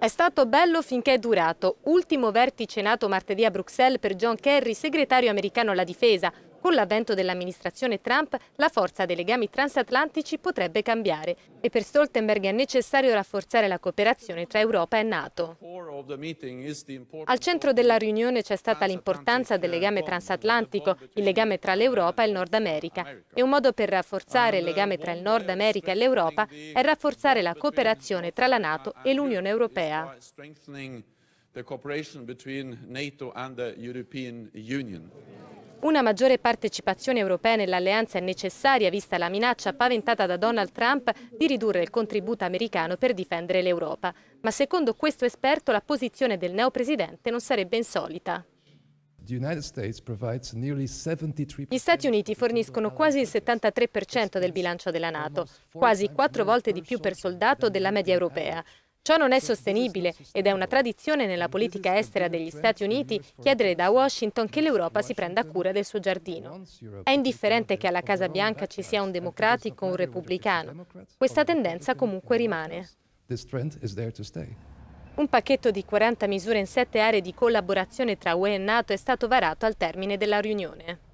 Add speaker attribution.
Speaker 1: È stato bello finché è durato. Ultimo vertice nato martedì a Bruxelles per John Kerry, segretario americano alla difesa. Con l'avvento dell'amministrazione Trump, la forza dei legami transatlantici potrebbe cambiare e per Stoltenberg è necessario rafforzare la cooperazione tra Europa e Nato. Al centro della riunione c'è stata l'importanza del legame transatlantico, il legame tra l'Europa e il Nord America. E un modo per rafforzare il legame tra il Nord America e l'Europa è rafforzare la cooperazione tra la Nato e l'Unione Europea.
Speaker 2: the cooperation between NATO and the European Union.
Speaker 1: Una maggiore partecipazione europea nell'alleanza è necessaria vista la minaccia paventata da Donald Trump di ridurre il contributo americano per difendere l'Europa. Ma secondo questo esperto la posizione del neopresidente non sarebbe insolita. Gli Stati Uniti forniscono quasi il 73% del bilancio della Nato, quasi quattro volte di più per soldato della media europea. Ciò non è sostenibile ed è una tradizione nella politica estera degli Stati Uniti chiedere da Washington che l'Europa si prenda cura del suo giardino. È indifferente che alla Casa Bianca ci sia un democratico o un repubblicano. Questa tendenza comunque rimane. Un pacchetto di 40 misure in sette aree di collaborazione tra UE e NATO è stato varato al termine della riunione.